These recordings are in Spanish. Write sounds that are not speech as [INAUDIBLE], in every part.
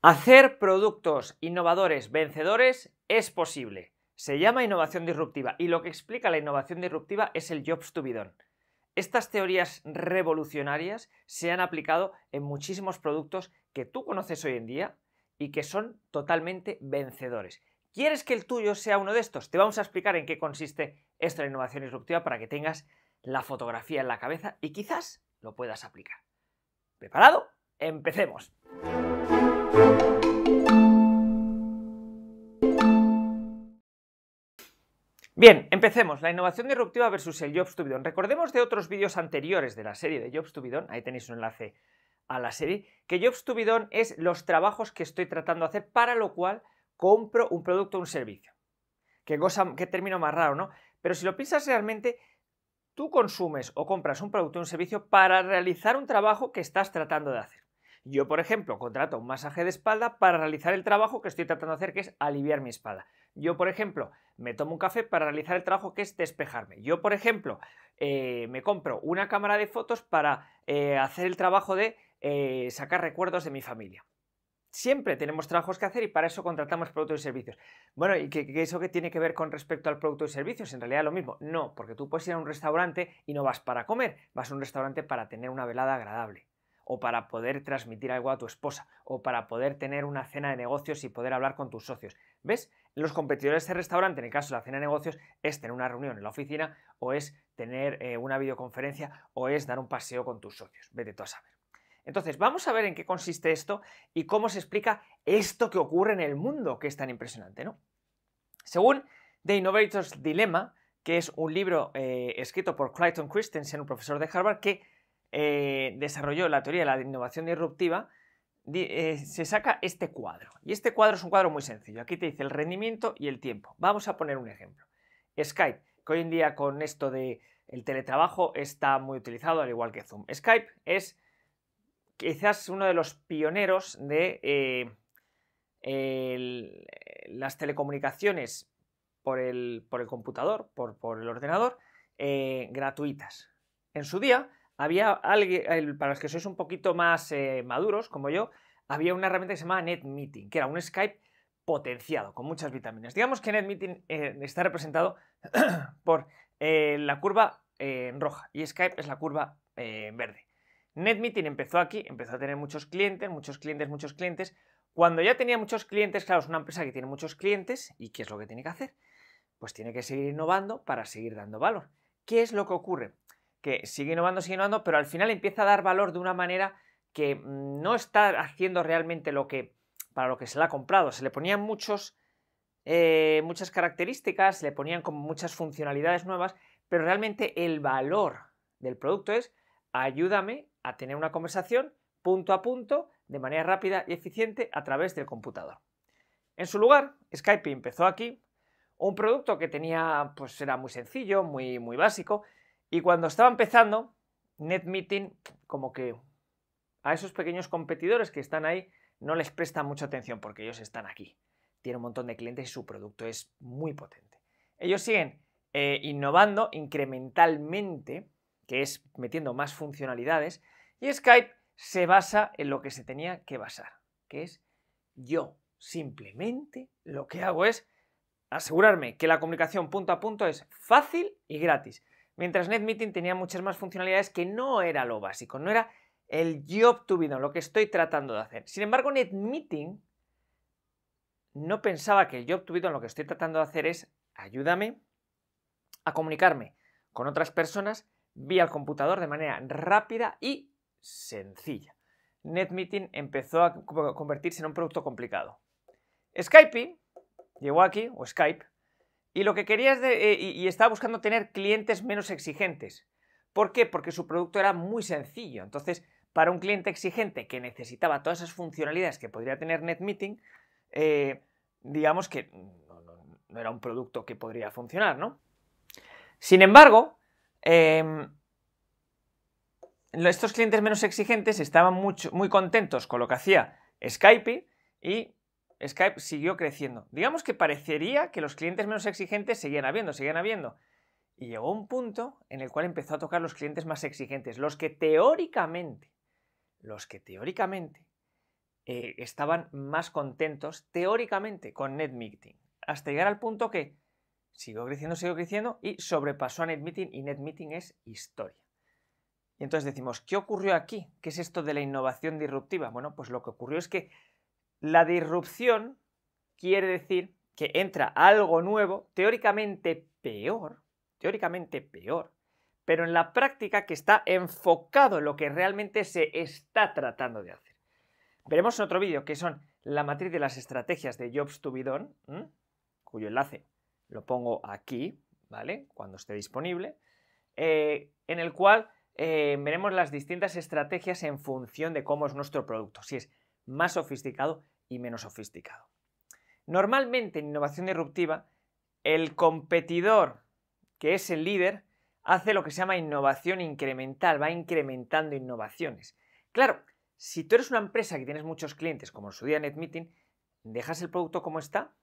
Hacer productos innovadores, vencedores, es posible. Se llama innovación disruptiva y lo que explica la innovación disruptiva es el Jobs to be done. Estas teorías revolucionarias se han aplicado en muchísimos productos que tú conoces hoy en día y que son totalmente vencedores. ¿Quieres que el tuyo sea uno de estos? Te vamos a explicar en qué consiste esta innovación disruptiva para que tengas la fotografía en la cabeza y quizás lo puedas aplicar. ¿Preparado? ¡Empecemos! Bien, empecemos. La innovación disruptiva versus el Jobs to Recordemos de otros vídeos anteriores de la serie de Jobs to ahí tenéis un enlace a la serie, que Jobs to es los trabajos que estoy tratando de hacer para lo cual compro un producto o un servicio. Qué cosa, qué término más raro, ¿no? Pero si lo piensas realmente, tú consumes o compras un producto o un servicio para realizar un trabajo que estás tratando de hacer. Yo, por ejemplo, contrato un masaje de espalda para realizar el trabajo que estoy tratando de hacer, que es aliviar mi espalda. Yo, por ejemplo, me tomo un café para realizar el trabajo que es despejarme. Yo, por ejemplo, eh, me compro una cámara de fotos para eh, hacer el trabajo de eh, sacar recuerdos de mi familia. Siempre tenemos trabajos que hacer y para eso contratamos productos y servicios. Bueno, ¿y qué, es eso que tiene que ver con respecto al producto y servicios? En realidad lo mismo. No, porque tú puedes ir a un restaurante y no vas para comer, vas a un restaurante para tener una velada agradable o para poder transmitir algo a tu esposa, o para poder tener una cena de negocios y poder hablar con tus socios. ¿Ves? Los competidores de restaurante, en el caso de la cena de negocios, es tener una reunión en la oficina, o es tener eh, una videoconferencia, o es dar un paseo con tus socios. Vete todo a saber. Entonces, vamos a ver en qué consiste esto y cómo se explica esto que ocurre en el mundo, que es tan impresionante, ¿no? Según The Innovator's Dilemma, que es un libro eh, escrito por Clayton Christensen, un profesor de Harvard, que eh, desarrolló la teoría de la innovación disruptiva, eh, se saca este cuadro. Y este cuadro es un cuadro muy sencillo. Aquí te dice el rendimiento y el tiempo. Vamos a poner un ejemplo. Skype, que hoy en día con esto de el teletrabajo está muy utilizado, al igual que Zoom. Skype es quizás uno de los pioneros de eh, las telecomunicaciones por el, computador, por, el ordenador, gratuitas. En su día había alguien, para los que sois un poquito más eh, maduros, como yo, había una herramienta que se llamaba NetMeeting, que era un Skype potenciado, con muchas vitaminas. Digamos que NetMeeting eh, está representado [CLEARS THROAT] por eh, la curva en roja y Skype es la curva en verde. NetMeeting empezó aquí, empezó a tener muchos clientes, muchos clientes, muchos clientes. Cuando ya tenía muchos clientes, claro, es una empresa que tiene muchos clientes y ¿qué es lo que tiene que hacer? Pues tiene que seguir innovando para seguir dando valor. ¿Qué es lo que ocurre? que sigue innovando, sigue innovando, pero al final empieza a dar valor de una manera que mm, no está haciendo realmente lo que para lo que se le ha comprado. Se le ponían muchos, eh, muchas características, se le ponían como muchas funcionalidades nuevas, pero realmente el valor del producto es ayúdame a tener una conversación punto a punto, de manera rápida y eficiente a través del computador. En su lugar, Skype empezó aquí, un producto que tenía, pues era muy sencillo, muy, muy básico, y cuando estaba empezando, NetMeeting como que a esos pequeños competidores que están ahí no les presta mucha atención porque ellos están aquí. Tienen un montón de clientes y su producto es muy potente. Ellos siguen eh, innovando incrementalmente, que es metiendo más funcionalidades, y Skype se basa en lo que se tenía que basar, que es yo simplemente lo que hago es asegurarme que la comunicación punto a punto es fácil y gratis. Mientras NetMeeting tenía muchas más funcionalidades que no era lo básico, no era el job to lo que estoy tratando de hacer. Sin embargo, NetMeeting no pensaba que el job to lo que estoy tratando de hacer es ayúdame a comunicarme con otras personas vía el computador de manera rápida y sencilla. NetMeeting empezó a convertirse en un producto complicado. Skype llegó aquí, o Skype, y lo que querías eh, y estaba buscando tener clientes menos exigentes. ¿Por qué? Porque su producto era muy sencillo. Entonces, para un cliente exigente que necesitaba todas esas funcionalidades que podría tener NetMeeting, eh, digamos que no, era un producto que podría funcionar, ¿no? Sin embargo, em, estos clientes menos exigentes estaban mucho, muy contentos con lo que hacía Skype y Skype siguió creciendo. Digamos que parecería que los clientes menos exigentes seguían habiendo, seguían habiendo. Y llegó un punto en el cual empezó a tocar los clientes más exigentes, los que teóricamente, los que teóricamente eh, estaban más contentos, teóricamente, con NetMeeting. Hasta llegar al punto que siguió creciendo, siguió creciendo y sobrepasó a NetMeeting y NetMeeting es historia. Y entonces decimos, ¿qué ocurrió aquí? ¿Qué es esto de la innovación disruptiva? Bueno, pues lo que ocurrió es que la disrupción quiere decir que entra algo nuevo, teóricamente peor, teóricamente peor, pero en la práctica que está enfocado en lo que realmente se está tratando de hacer. Veremos en otro vídeo que son la matriz de las estrategias de Jobs to be cuyo enlace lo pongo aquí, ¿vale? Cuando esté disponible, eh, en el cual eh, veremos las distintas estrategias en función de cómo es nuestro producto. Si es más sofisticado y menos sofisticado. Normalmente en innovación disruptiva, el competidor, que es el líder, hace lo que se llama innovación incremental, va incrementando innovaciones. Claro, si tú eres una empresa que tienes muchos clientes, como en su día NetMeeting, dejas el producto como está,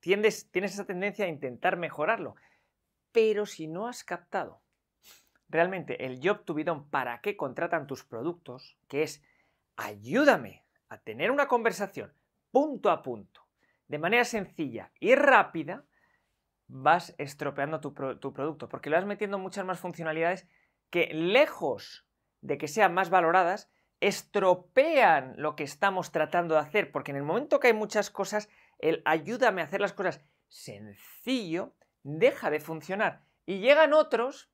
tienes esa tendencia a intentar mejorarlo. Pero si no has captado realmente el job to be para qué contratan tus productos, que es ayúdame a tener una conversación punto a punto, de manera sencilla y rápida, vas estropeando tu, producto, porque le vas metiendo muchas más funcionalidades que lejos de que sean más valoradas, estropean lo que estamos tratando de hacer, porque en el momento que hay muchas cosas, el ayúdame a hacer las cosas sencillo deja de funcionar. Y llegan otros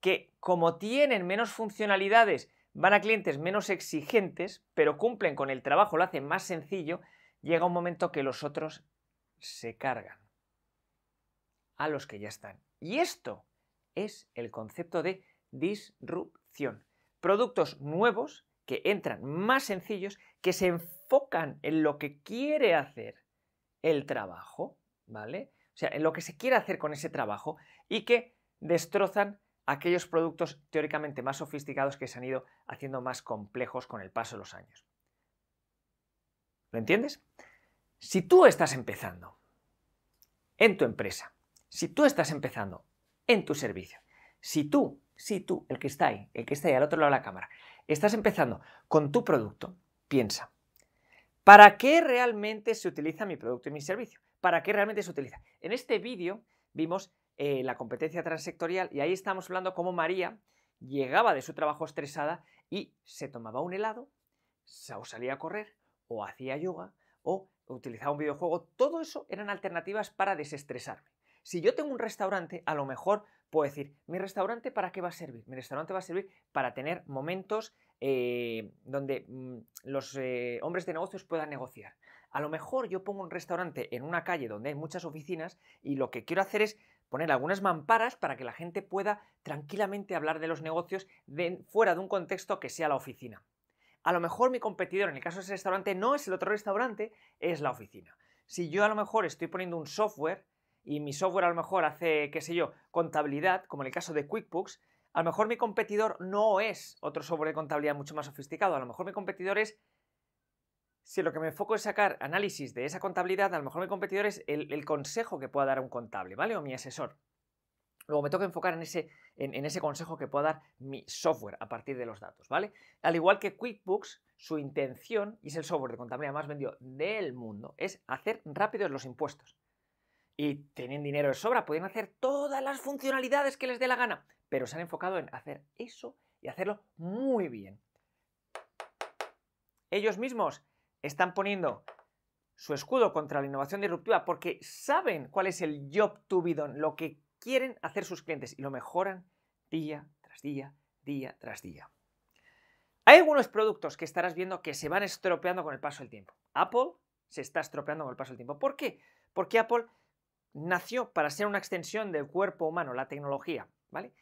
que, como tienen menos funcionalidades Van a clientes menos exigentes, pero cumplen con el trabajo, lo hacen más sencillo, llega un momento que los otros se cargan a los que ya están. Y esto es el concepto de disrupción. Productos nuevos que entran más sencillos, que se enfocan en lo que quiere hacer el trabajo, ¿vale? O sea, en lo que se quiere hacer con ese trabajo y que destrozan aquellos productos teóricamente más sofisticados que se han ido haciendo más complejos con el paso de los años. ¿Lo entiendes? Si tú estás empezando en tu empresa, si tú estás empezando en tu servicio, si tú, si tú, el que está ahí, el que está ahí al otro lado de la cámara, estás empezando con tu producto, piensa, ¿para qué realmente se utiliza mi producto y mi servicio? ¿Para qué realmente se utiliza? En este vídeo vimos eh, la competencia transsectorial, y ahí estamos hablando cómo María llegaba de su trabajo estresada y se tomaba un helado, o salía a correr, o hacía yoga, o utilizaba un videojuego. Todo eso eran alternativas para desestresarme. Si yo tengo un restaurante, a lo mejor puedo decir, ¿mi restaurante para qué va a servir? Mi restaurante va a servir para tener momentos eh, donde mm, los eh, hombres de negocios puedan negociar. A lo mejor yo pongo un restaurante en una calle donde hay muchas oficinas y lo que quiero hacer es poner algunas mamparas para que la gente pueda tranquilamente hablar de los negocios fuera de un contexto que sea la oficina. A lo mejor mi competidor, en el caso de ese restaurante, no es el otro restaurante, es la oficina. Si yo a lo mejor estoy poniendo un software y mi software a lo mejor hace, qué sé yo, contabilidad, como en el caso de QuickBooks, a lo mejor mi competidor no es otro software de contabilidad mucho más sofisticado, a lo mejor mi competidor es si lo que me enfoco es sacar análisis de esa contabilidad, a lo mejor mi competidor es el, consejo que pueda dar un contable, ¿vale? O mi asesor. Luego me toca enfocar en ese, en, en ese consejo que pueda dar mi software a partir de los datos, ¿vale? Al igual que QuickBooks, su intención, y es el software de contabilidad más vendido del mundo, es hacer rápidos los impuestos. Y tienen dinero de sobra, pueden hacer todas las funcionalidades que les dé la gana, pero se han enfocado en hacer eso y hacerlo muy bien. Ellos mismos están poniendo su escudo contra la innovación disruptiva porque saben cuál es el job to be done, lo que quieren hacer sus clientes y lo mejoran día tras día, día tras día. Hay algunos productos que estarás viendo que se van estropeando con el paso del tiempo. Apple se está estropeando con el paso del tiempo. ¿Por qué? Porque Apple nació para ser una extensión del cuerpo humano, la tecnología, ¿vale?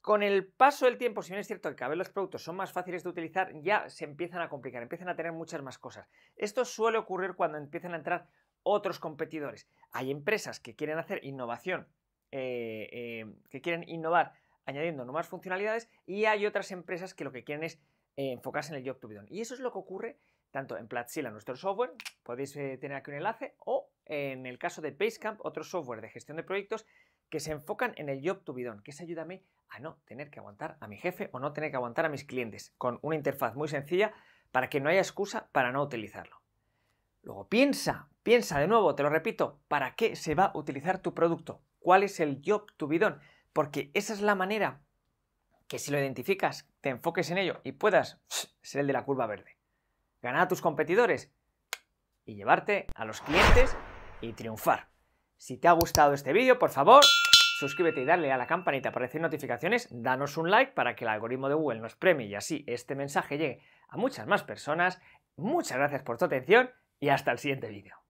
Con el paso del tiempo, si bien es cierto que a veces los productos son más fáciles de utilizar, ya se empiezan a complicar, empiezan a tener muchas más cosas. Esto suele ocurrir cuando empiezan a entrar otros competidores. Hay empresas que quieren hacer innovación, eh, eh, que quieren innovar añadiendo nuevas funcionalidades y hay otras empresas que lo que quieren es eh, enfocarse en el job to be Y eso es lo que ocurre tanto en Platzilla, nuestro software, podéis tener aquí un enlace, o en el caso de Basecamp, otro software de gestión de proyectos, que se enfocan en el job to be que es ayúdame a no tener que aguantar a mi jefe o no tener que aguantar a mis clientes, con una interfaz muy sencilla para que no haya excusa para no utilizarlo. Luego piensa, piensa de nuevo, te lo repito, ¿para qué se va a utilizar tu producto? ¿Cuál es el job to Porque esa es la manera que si lo identificas, te enfoques en ello y puedas ser el de la curva verde. Ganar a tus competidores y llevarte a los clientes y triunfar. Si te ha gustado este vídeo, por favor, suscríbete y dale a la campanita para recibir notificaciones, danos un like para que el algoritmo de Google nos premie y así este mensaje llegue a muchas más personas. Muchas gracias por tu atención y hasta el siguiente vídeo.